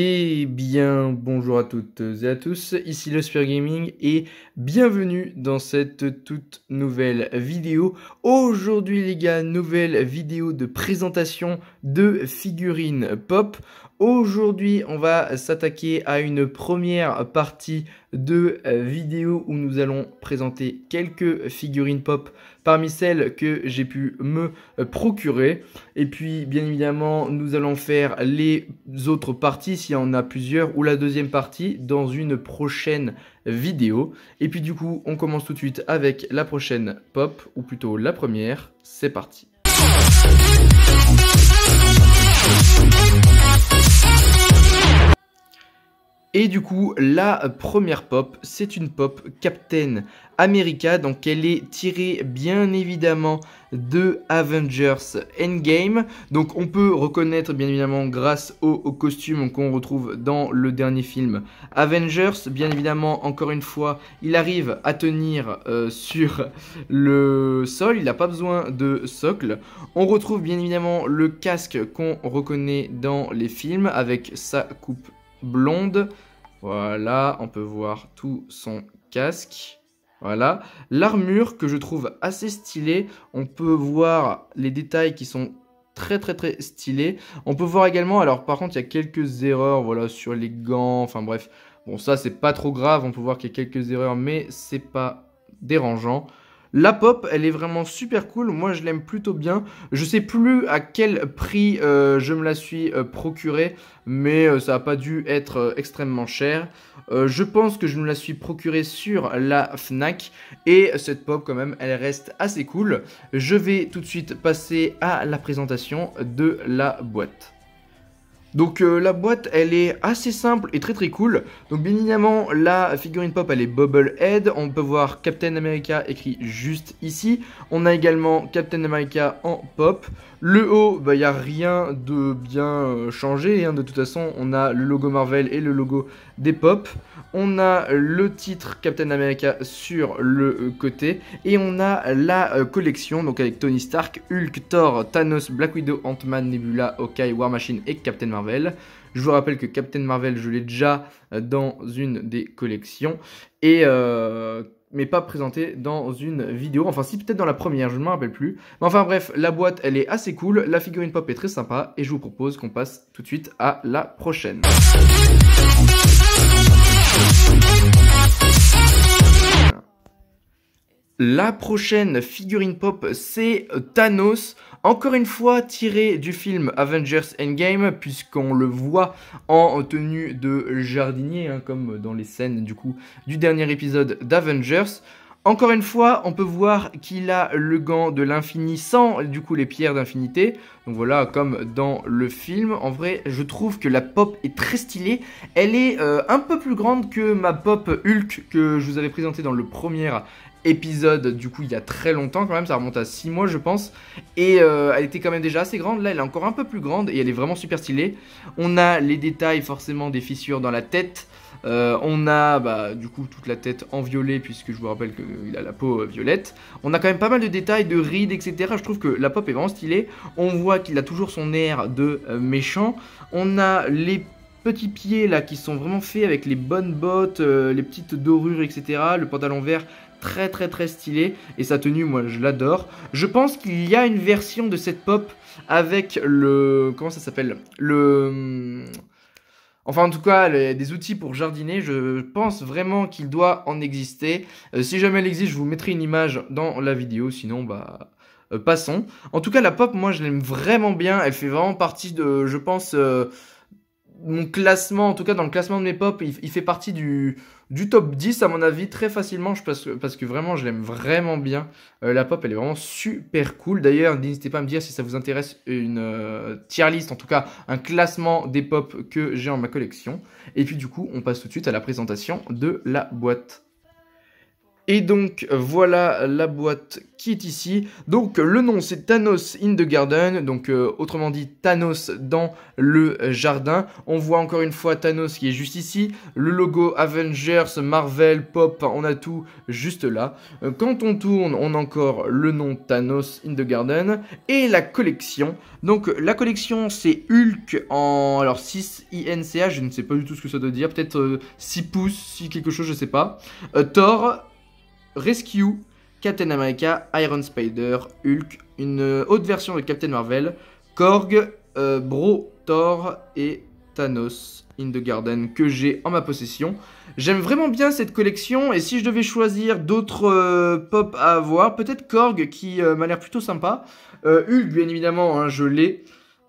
Eh bien, bonjour à toutes et à tous, ici le Sphere Gaming et bienvenue dans cette toute nouvelle vidéo. Aujourd'hui les gars, nouvelle vidéo de présentation de figurines pop. Aujourd'hui, on va s'attaquer à une première partie de euh, vidéo où nous allons présenter quelques figurines pop parmi celles que j'ai pu me euh, procurer. Et puis, bien évidemment, nous allons faire les autres parties, s'il y en a plusieurs, ou la deuxième partie dans une prochaine vidéo. Et puis, du coup, on commence tout de suite avec la prochaine pop, ou plutôt la première. C'est parti. Et du coup, la première pop, c'est une pop Captain America, donc elle est tirée bien évidemment de Avengers Endgame. Donc on peut reconnaître bien évidemment grâce au, costume qu'on retrouve dans le dernier film Avengers. Bien évidemment, encore une fois, il arrive à tenir euh, sur le sol, il n'a pas besoin de socle. On retrouve bien évidemment le casque qu'on reconnaît dans les films avec sa coupe blonde voilà, on peut voir tout son casque. Voilà. L'armure que je trouve assez stylée. On peut voir les détails qui sont très très très stylés. On peut voir également, alors par contre il y a quelques erreurs voilà, sur les gants, enfin bref. Bon ça c'est pas trop grave, on peut voir qu'il y a quelques erreurs mais c'est pas dérangeant. La pop, elle est vraiment super cool. Moi, je l'aime plutôt bien. Je sais plus à quel prix euh, je me la suis euh, procurée, mais euh, ça n'a pas dû être extrêmement cher. je pense que je me la suis procurée sur la Fnac et cette pop, quand même, elle reste assez cool. Je vais tout de suite passer à la présentation de la boîte. Donc euh, la boîte elle est assez simple et très très cool. Donc bien évidemment la figurine pop elle est Head On peut voir Captain America écrit juste ici. On a également Captain America en pop. Le haut, il bah, n'y a rien de bien euh, changé. Hein. De toute façon on a le logo Marvel et le logo des pop. On a le titre Captain America sur le euh, côté. Et on a la collection donc avec Tony Stark, Hulk, Thor, Thanos, Black Widow, Ant-Man, Nebula, Hawkeye, War Machine et Captain Marvel je vous rappelle que Captain Marvel, je l'ai déjà euh, dans une des collections. Et euh, mais pas présenté dans une vidéo. Enfin, si, peut-être dans la première, je ne me rappelle plus. Mais enfin, bref, la boîte, elle est assez cool. La figurine pop est très sympa. Et je vous propose qu'on passe tout de suite à la prochaine. La prochaine figurine pop, c'est Thanos. Encore une fois tiré du film Avengers Endgame, puisqu'on le voit en tenue de jardinier, hein, comme dans les scènes du coup du dernier épisode d'Avengers. Encore une fois, on peut voir qu'il a le gant de l'infini sans du coup les pierres d'infinité. Donc voilà, comme dans le film. En vrai, je trouve que la pop est très stylée. Elle est euh, un peu plus grande que ma pop Hulk que je vous avais présentée dans le premier épisode, du coup il y a très longtemps quand même, ça remonte à 6 mois je pense, et euh, elle était quand même déjà assez grande, là elle est encore un peu plus grande et elle est vraiment super stylée. On a les détails forcément des fissures dans la tête, euh, on a bah, du coup toute la tête en violet puisque je vous rappelle qu'il a la peau euh, violette. On a quand même pas mal de détails, de rides, etc. Je trouve que la pop est vraiment stylée. On voit qu'il a toujours son air de méchant. On a les petits pieds là qui sont vraiment faits avec les bonnes bottes, euh, les petites dorures, etc. Le pantalon vert très très très stylé et sa tenue moi je l'adore. Je pense qu'il y a une version de cette pop avec le comment ça s'appelle le Enfin, en tout cas, des outils pour jardiner, je pense vraiment qu'il doit en exister. Euh, si jamais elle existe, je vous mettrai une image dans la vidéo. Sinon, bah, euh, passons. En tout cas, la pop, moi, je l'aime vraiment bien. Elle fait vraiment partie de, je pense, mon classement, en tout cas dans le classement de mes pop, il, fait partie du, du, top 10 à mon avis très facilement je parce que vraiment je l'aime vraiment bien. Euh, la pop elle est vraiment super cool. D'ailleurs n'hésitez pas à me dire si ça vous intéresse une euh, tier list, en tout cas un classement des pop que j'ai en ma collection. Et puis du coup on passe tout de suite à la présentation de la boîte. Et donc voilà la boîte qui est ici. Donc le nom c'est Thanos in the Garden, donc euh, autrement dit Thanos dans le jardin. On voit encore une fois Thanos qui est juste ici, le logo Avengers, Marvel, Pop, on a tout juste là. Euh, quand on tourne, on a encore le nom Thanos in the Garden et la collection. Donc la collection c'est Hulk en alors 6 INCA, je ne sais pas du tout ce que ça doit dire, peut-être 6 euh, pouces, 6 quelque chose, je ne sais pas. Thor Rescue, Captain America, Iron Spider, Hulk, une haute version de Captain Marvel, Korg, euh, Bro, Thor et Thanos in the Garden que j'ai en ma possession. J'aime vraiment bien cette collection et si je devais choisir d'autres euh, pop à avoir, peut-être Korg qui euh, m'a l'air plutôt sympa. Hulk bien évidemment, hein, je l'ai.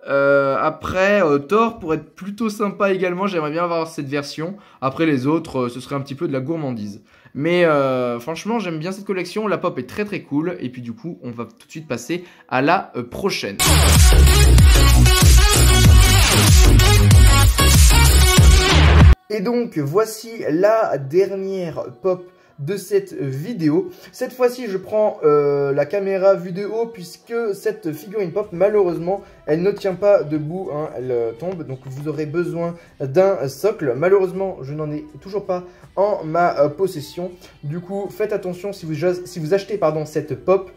Euh, après, euh, Thor, pour être plutôt sympa également, j'aimerais bien avoir cette version. Après les autres, euh, ce serait un petit peu de la gourmandise. Mais franchement, j'aime bien cette collection, la pop est très très cool. Et puis du coup, on va tout de suite passer à la prochaine. Et donc, voici la dernière pop de cette vidéo. Cette fois-ci, je prends euh, la caméra vidéo puisque cette figurine pop, malheureusement, elle ne tient pas debout, hein, elle euh, tombe. Donc, vous aurez besoin d'un socle. Malheureusement, je n'en ai toujours pas en ma euh, possession. Du coup, faites attention si vous, si vous achetez pardon, cette pop.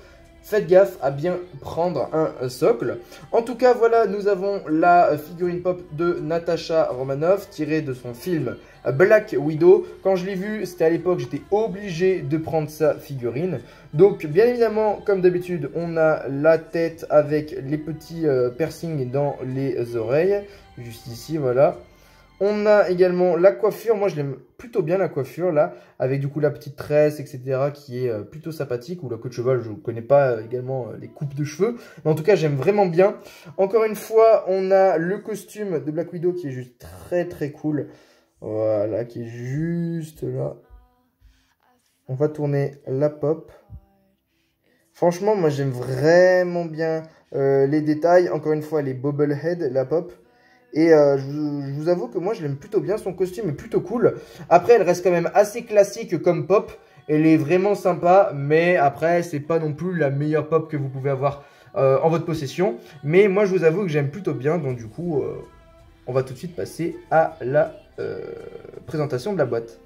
Faites gaffe à bien prendre un socle. En tout cas, voilà, nous avons la figurine pop de Natasha Romanoff tirée de son film Black Widow. Quand je l'ai vu, c'était à l'époque, j'étais obligé de prendre sa figurine. Donc, bien évidemment, comme d'habitude, on a la tête avec les petits euh, piercings dans les oreilles. Juste ici, voilà. On a également la coiffure. Moi, je l'aime plutôt bien la coiffure là, avec du coup la petite tresse, etc., qui est euh, plutôt sympathique. Ou la queue de cheval, je ne connais pas euh, également euh, les coupes de cheveux. Mais en tout cas, j'aime vraiment bien. Encore une fois, on a le costume de Black Widow qui est juste très très cool. Voilà, qui est juste là. On va tourner la pop. Franchement, moi j'aime vraiment bien les détails. Encore une fois, les bobblehead, la pop. Et euh, je, vous, avoue que moi, je l'aime plutôt bien. Son costume est plutôt cool. Après, elle reste quand même assez classique comme pop. Elle est vraiment sympa, mais après, c'est pas non plus la meilleure pop que vous pouvez avoir euh, en votre possession. Mais moi, je vous avoue que j'aime plutôt bien. Donc, du coup, euh, on va tout de suite passer à la présentation de la boîte.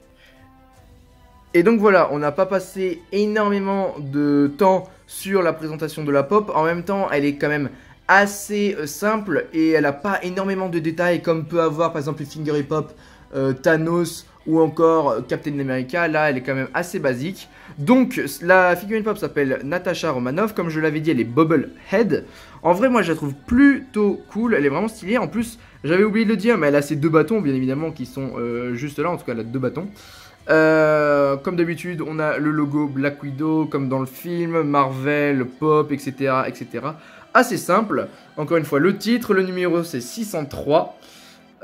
Et donc voilà, on n'a pas passé énormément de temps sur la présentation de la pop. En même temps, elle est quand même assez euh, simple et elle n'a pas énormément de détails comme peut avoir par exemple Finger Hip Hop, euh, Thanos ou encore euh, Captain America. Là, elle est quand même assez basique. Donc, la figurine pop s'appelle Natasha Romanoff. Comme je l'avais dit, elle est Bubble Head. En vrai, moi, je la trouve plutôt cool. Elle est vraiment stylée. En plus, j'avais oublié de le dire, mais elle a ses deux bâtons, bien évidemment, qui sont juste là. En tout cas, elle a deux bâtons. comme d'habitude, on a le logo Black Widow, comme dans le film, Marvel, Pop, etc., etc assez simple. Encore une fois, le titre, le numéro c'est 603.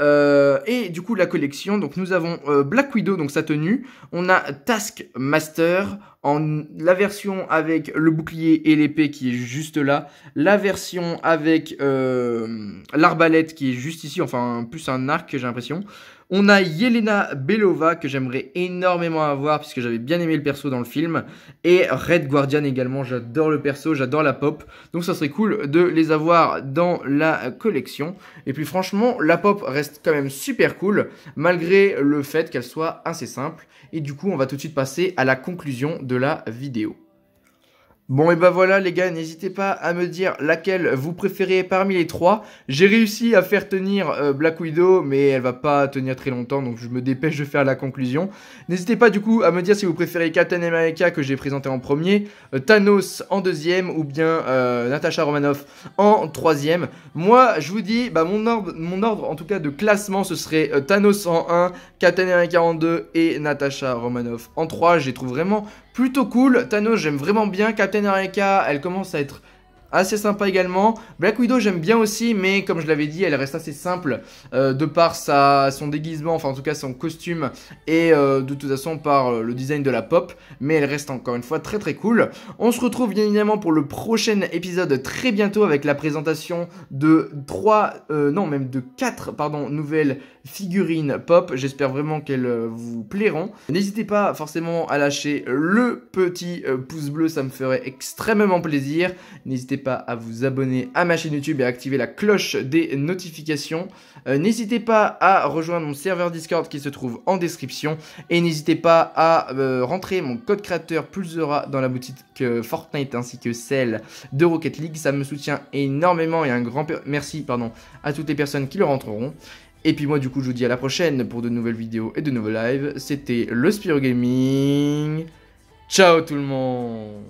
Euh, et du coup la collection, donc nous avons euh, Black Widow, donc sa tenue, on a Taskmaster, en, la version avec le bouclier et l'épée qui est juste là, la version avec euh, l'arbalète qui est juste ici, enfin plus un arc j'ai l'impression, on a Yelena Belova que j'aimerais énormément avoir puisque j'avais bien aimé le perso dans le film. Et Red Guardian également, j'adore le perso, j'adore la pop. Donc ça serait cool de les avoir dans la collection. Et puis franchement, la pop reste quand même super cool malgré le fait qu'elle soit assez simple. Et du coup, on va tout de suite passer à la conclusion de la vidéo. Bon et ben voilà les gars, n'hésitez pas à me dire laquelle vous préférez parmi les trois. J'ai réussi à faire tenir euh, Black Widow, mais elle va pas tenir très longtemps, donc je me dépêche de faire la conclusion. N'hésitez pas du coup à me dire si vous préférez Captain America que j'ai présenté en premier, euh, Thanos en deuxième, ou bien euh, Natasha Romanoff en troisième. Moi je vous dis, bah, mon, ordre, mon ordre en tout cas de classement ce serait Thanos en 1, Captain America en 2 et Natasha Romanoff en 3. J'ai trouvé trouve vraiment plutôt cool. Thanos, j'aime vraiment bien. Captain America, elle commence à être assez sympa également. Black Widow j'aime bien aussi, mais comme je l'avais dit, elle reste assez simple euh, de par sa, son déguisement, enfin en tout cas son costume, et euh, de toute façon par euh, le design de la pop, mais elle reste encore une fois très très cool. On se retrouve bien évidemment pour le prochain épisode très bientôt avec la présentation de 3, non même de 4, pardon, nouvelles figurines pop. J'espère vraiment qu'elles vous plairont. N'hésitez pas forcément à lâcher le petit pouce bleu, ça me ferait extrêmement plaisir. N'hésitez pas à vous abonner à ma chaîne YouTube et à activer la cloche des notifications. Euh, n'hésitez pas à rejoindre mon serveur Discord qui se trouve en description. Et n'hésitez pas à euh, rentrer mon code créateur Pulsera dans la boutique euh, Fortnite ainsi que celle de Rocket League. Ça me soutient énormément et un grand merci pardon, à toutes les personnes qui le rentreront. Et puis moi du coup je vous dis à la prochaine pour de nouvelles vidéos et de nouveaux lives. C'était le Spiro Gaming. Ciao tout le monde